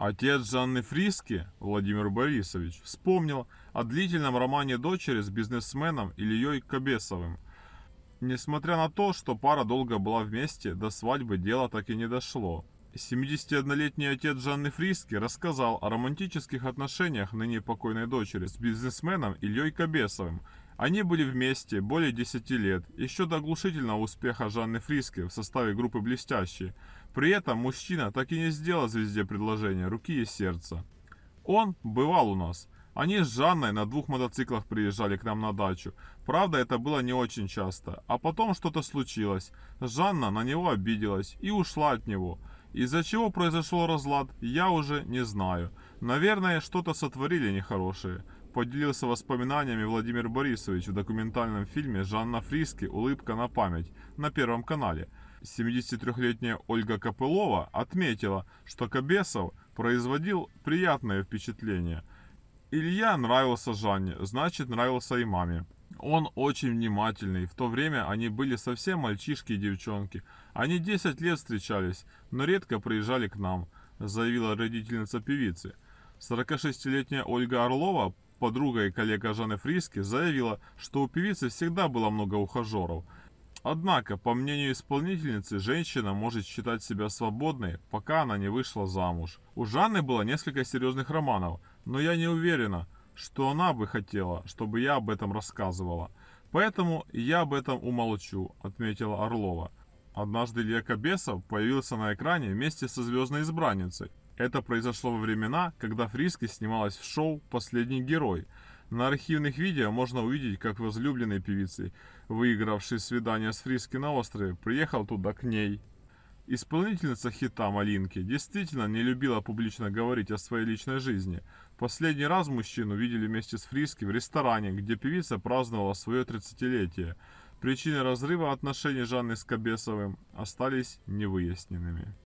Отец Жанны Фриски, Владимир Борисович, вспомнил о длительном романе дочери с бизнесменом Ильей Кобесовым. Несмотря на то, что пара долго была вместе, до свадьбы дело так и не дошло. 71-летний отец Жанны Фриски рассказал о романтических отношениях ныне покойной дочери с бизнесменом Ильей Кобесовым – они были вместе более 10 лет, еще до оглушительного успеха Жанны Фриски в составе группы «Блестящие». При этом мужчина так и не сделал звезде предложение руки и сердца. Он бывал у нас. Они с Жанной на двух мотоциклах приезжали к нам на дачу. Правда, это было не очень часто. А потом что-то случилось. Жанна на него обиделась и ушла от него. Из-за чего произошел разлад, я уже не знаю. Наверное, что-то сотворили нехорошее поделился воспоминаниями Владимир Борисович в документальном фильме «Жанна Фриски. Улыбка на память» на Первом канале. 73-летняя Ольга Копылова отметила, что Кобесов производил приятное впечатление. Илья нравился Жанне, значит нравился и маме. Он очень внимательный. В то время они были совсем мальчишки и девчонки. Они 10 лет встречались, но редко приезжали к нам, заявила родительница певицы. 46-летняя Ольга Орлова Подруга и коллега Жанны Фриски заявила, что у певицы всегда было много ухажеров. Однако, по мнению исполнительницы, женщина может считать себя свободной, пока она не вышла замуж. У Жанны было несколько серьезных романов, но я не уверена, что она бы хотела, чтобы я об этом рассказывала. Поэтому я об этом умолчу, отметила Орлова. Однажды Лека Бесов появился на экране вместе со звездной избранницей. Это произошло во времена, когда Фриски снималась в шоу «Последний герой». На архивных видео можно увидеть, как возлюбленный певицы, выигравший свидание с Фриски на острове, приехал туда к ней. Исполнительница хита «Малинки» действительно не любила публично говорить о своей личной жизни. Последний раз мужчину видели вместе с Фриски в ресторане, где певица праздновала свое 30-летие. Причины разрыва отношений Жанны с Кобесовым остались невыясненными.